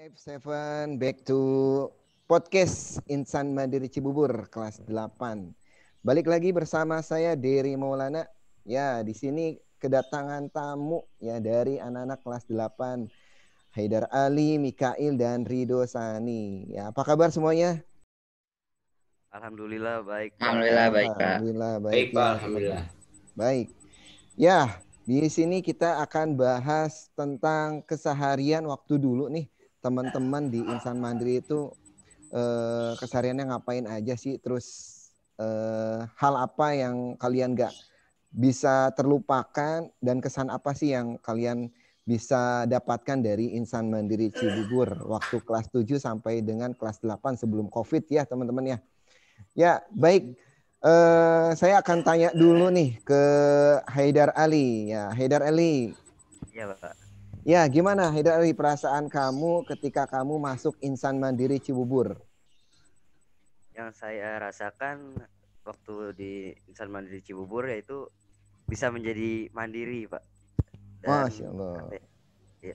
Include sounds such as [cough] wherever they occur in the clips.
Five, seven, back to podcast Insan Mandiri Cibubur kelas 8. Balik lagi bersama saya Dery Maulana. Ya, di sini kedatangan tamu ya dari anak-anak kelas 8. Haidar Ali, Mikail, dan Rido Sani. Ya, apa kabar semuanya? Alhamdulillah baik. Alhamdulillah baik, Pak. Alhamdulillah baik. Baik, Pak. Ya. Alhamdulillah. Baik. Ya, di sini kita akan bahas tentang keseharian waktu dulu nih teman-teman di Insan Mandiri itu eh, kesehariannya ngapain aja sih? Terus eh, hal apa yang kalian gak bisa terlupakan dan kesan apa sih yang kalian bisa dapatkan dari Insan Mandiri Cibubur waktu kelas 7 sampai dengan kelas 8 sebelum COVID ya teman-teman ya. Ya, baik. Eh, saya akan tanya dulu nih ke Haidar Ali. Ya, Haidar Ali. Iya, Bapak. Ya, gimana Hidari perasaan kamu ketika kamu masuk Insan Mandiri Cibubur? Yang saya rasakan waktu di Insan Mandiri Cibubur yaitu bisa menjadi mandiri, Pak. Dan, Masya Allah. Ya, ya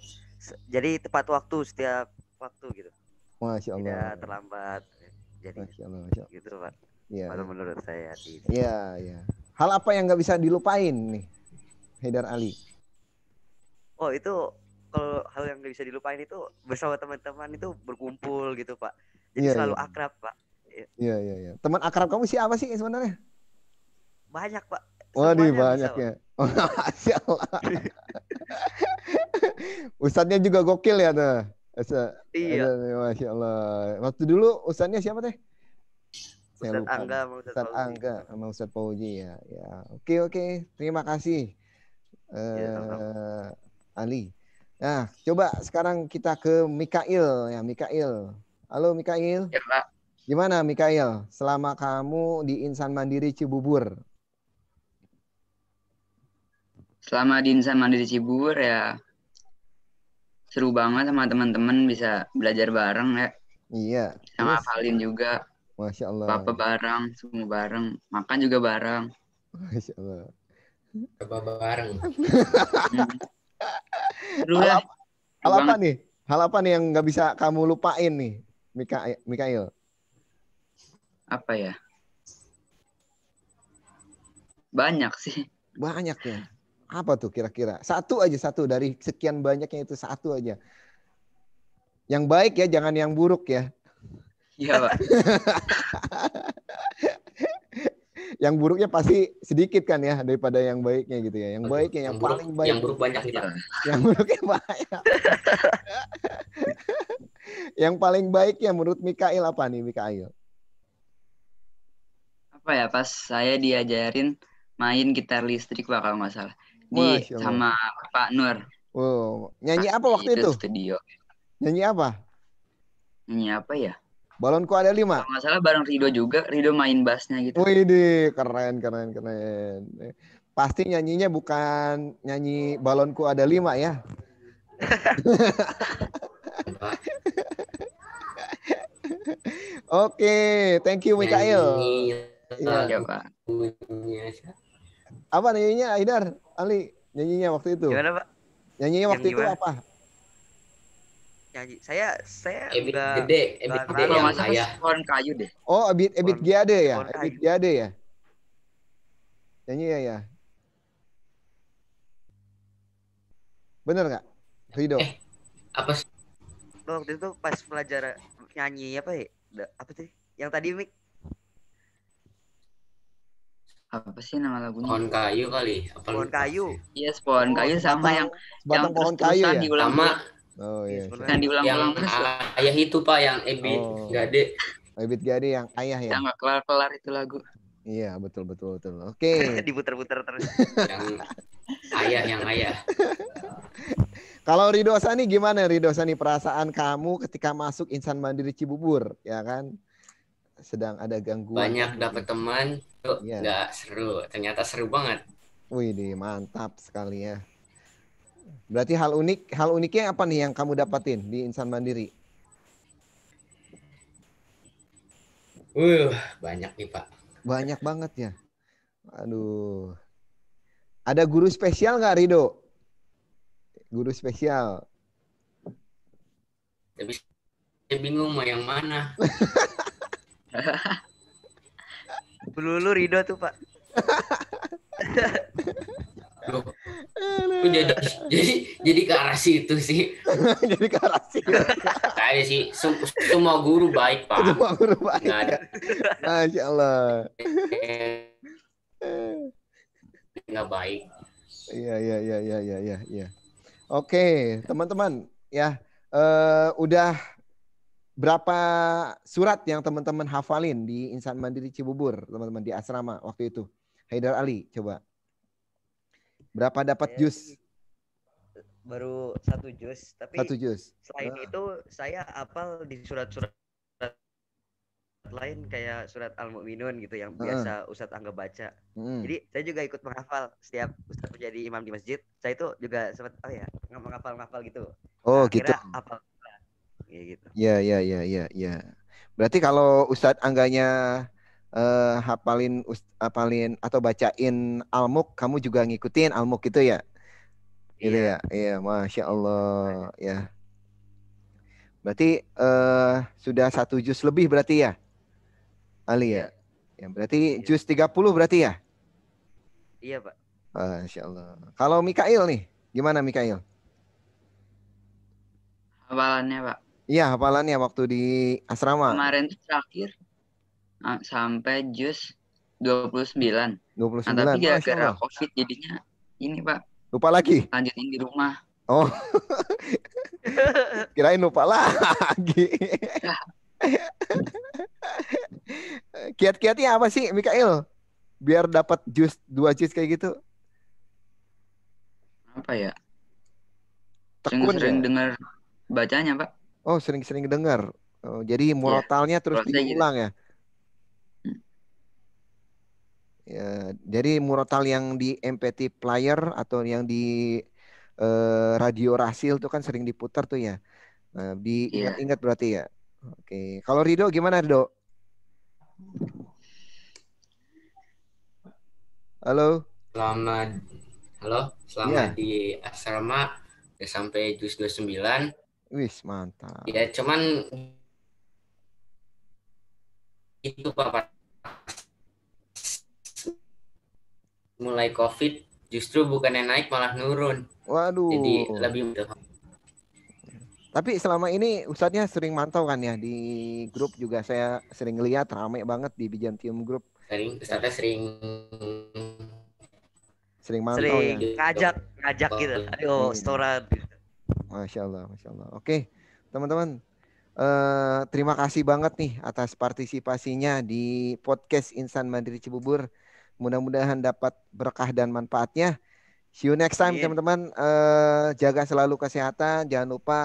jadi tepat waktu setiap waktu gitu. Masya Allah. Tidak terlambat. Ya, jadi Masya Allah. Masya Allah. gitu, Pak. Ya. Kalau menurut saya. Iya, iya. Hal apa yang nggak bisa dilupain nih, Haidar Ali? Oh itu kalau hal yang gak bisa dilupain itu bersama teman-teman itu berkumpul gitu pak jadi yeah, selalu yeah. akrab pak iya. iya iya iya teman akrab kamu siapa sih sebenarnya banyak pak Waduh banyak ya. Ustadnya [laughs] Ustadznya juga gokil ya nah. Asa, iya. Asa, Masya Allah. Waktu dulu ustadznya siapa teh? Saya Ustadz Angga sama Ustadz, Ustadz Pauji. Angga sama Ustadz Pauji ya. ya. Oke oke. Terima kasih. Uh, ya, Ali. Nah, coba sekarang kita ke Mikail ya, Mikail. Halo Mikail. Ya, Pak. Gimana Mikail selama kamu di Insan Mandiri Cibubur? Selama di Insan Mandiri Cibubur ya seru banget sama teman-teman bisa belajar bareng ya. Iya. Sama terus. Valin juga. Masya Allah. Papa bareng, semua bareng, makan juga bareng. Masya Allah. Coba bareng. [laughs] Hmm. Ya. Hal apa, hal apa nih? Hal apa nih yang nggak bisa kamu lupain nih, Mika Mikail? Apa ya? Banyak sih. Banyak ya. Apa tuh kira-kira? Satu aja satu dari sekian banyaknya itu satu aja. Yang baik ya, jangan yang buruk ya. Iya, Pak. [laughs] yang buruknya pasti sedikit kan ya daripada yang baiknya gitu ya. Yang baiknya yang, yang buruk, paling baik. Yang buruk banyak kita. [laughs] Yang buruknya banyak. [laughs] yang paling baik ya menurut Mikail apa nih Mikail? Apa ya pas saya diajarin main gitar listrik bakal nggak salah di sama Pak Nur. Wow, nyanyi apa waktu itu? itu? Studio. Nyanyi apa? Nyanyi apa ya? Balonku ada lima. Kalau masalah, bareng Rido juga, Rido main bassnya gitu. Wih, deh. keren, keren, keren. Pasti nyanyinya bukan nyanyi balonku ada lima ya. [laughs] Oke, okay, thank you Mikael. Iya. iya, Pak. Apa nyanyinya Aidar? Ali, nyanyinya waktu itu. Gimana, Pak? Nyanyinya waktu itu apa? nyanyi. Saya saya ebit enggak, gede, ebit gede yang saya. Pohon kayu deh. Oh, ebit ebit gede ya, ebit gede ya. Nyanyi ya ya. Bener nggak? Rido. Eh, apa sih? Waktu itu pas pelajaran nyanyi apa ya? Apa sih? Yang tadi Mik apa sih nama lagunya? Pohon kayu kali. Apa pohon kayu. Iya, yes, pohon kayu sama oh, yang yang pohon kayu ya. Diulang sama Oh iya. iya, iya. Yang diulang-ulang terus. Ayah itu Pak yang Ebit oh. Gade. Ebit Gade yang ayah ya. Yang kelar-kelar itu lagu. Iya, betul betul betul. Oke. Okay. [laughs] diputar putar terus. [laughs] yang ayah yang ayah. Kalau Ridho Sani gimana Ridho Sani perasaan kamu ketika masuk Insan Mandiri Cibubur, ya kan? Sedang ada gangguan. Banyak dapat teman, tuh yeah. nggak seru. Ternyata seru banget. Wih, mantap sekali ya. Berarti hal unik, hal uniknya apa nih yang kamu dapatin di Insan Mandiri? Uh, banyak nih Pak. Banyak banget ya. Aduh. Ada guru spesial nggak Rido? Guru spesial. Tapi ya saya bingung mau yang mana. [laughs] Dulu Rido tuh Pak. [laughs] jadi, jadi jadi ke arah situ sih. [laughs] jadi ke arah situ. ada nah, sih semua guru baik pak. Semua guru baik. Nggak ada. Masya Allah. Eh, nggak baik. Iya iya iya iya iya iya. Ya. Oke teman-teman ya uh, udah berapa surat yang teman-teman hafalin di Insan Mandiri Cibubur teman-teman di asrama waktu itu Haidar Ali coba. Berapa dapat saya jus? Baru satu jus, tapi satu jus. Selain ah. itu saya apal di surat-surat lain kayak surat Al-Mu'minun gitu yang ah. biasa uh. Ustadz Angga baca. Hmm. Jadi saya juga ikut menghafal setiap Ustadz menjadi imam di masjid. Saya itu juga sempat oh ya menghafal-menghafal gitu. Oh nah, gitu. Hafal. Ya gitu. Ya ya ya ya ya. Berarti kalau Ustadz Angganya uh, hafalin hafalin atau bacain almuk kamu juga ngikutin almuk gitu ya gitu iya. ya iya masya allah iya. ya berarti uh, sudah satu jus lebih berarti ya Ali ya iya. ya berarti jus jus 30 berarti ya iya pak masya allah kalau Mikail nih gimana Mikail hafalannya pak iya hafalannya waktu di asrama kemarin terakhir sampai jus 29. 29. Nah, tapi gara-gara Covid jadinya ini, Pak. Lupa lagi. Lanjutin di rumah. Oh. [laughs] Kirain lupa lagi. [laughs] Kiat-kiatnya apa sih, Mikael? Biar dapat jus dua jus kayak gitu. Apa ya? sering, -sering ya? dengar bacanya, Pak. Oh, sering-sering dengar. Oh, jadi murotalnya ya, terus diulang gitu. ya. Ya, dari murotal yang di MPT player atau yang di uh, radio rasil itu kan sering diputar tuh ya. Nah, di ingat yeah. berarti ya. Oke, kalau Rido gimana Rido? Halo. Selamat halo, selamat yeah. di asrama ya sampai jus 29. Wis, mantap. Ya, cuman itu Pak mulai covid justru bukannya naik malah nurun waduh jadi lebih mudah. tapi selama ini Ustadznya sering mantau kan ya di grup juga saya sering lihat ramai banget di Bijantium grup. Sering Ustadznya sering sering mantau sering ya. ngajak ngajak gitu. gitu. Ayo hmm. storan. Masya Allah, masya Allah. Oke, teman-teman, eh, terima kasih banget nih atas partisipasinya di podcast Insan Mandiri Cibubur. Mudah-mudahan dapat berkah dan manfaatnya. See you next time teman-teman. Uh, jaga selalu kesehatan. Jangan lupa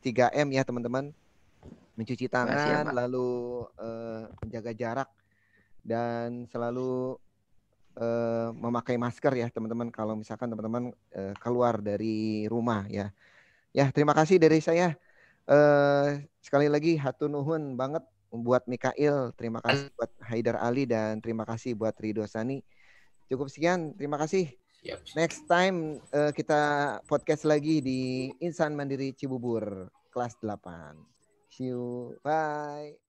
3M ya teman-teman. Mencuci ya, tangan, ya, lalu uh, menjaga jarak dan selalu uh, memakai masker ya teman-teman kalau misalkan teman-teman uh, keluar dari rumah ya. Ya, terima kasih dari saya. Uh, sekali lagi hatunuhun banget buat Mikail, terima kasih hmm. buat Haidar Ali dan terima kasih buat Ridho Sani. Cukup sekian, terima kasih. Yep. Next time uh, kita podcast lagi di Insan Mandiri Cibubur kelas 8. See you. Bye.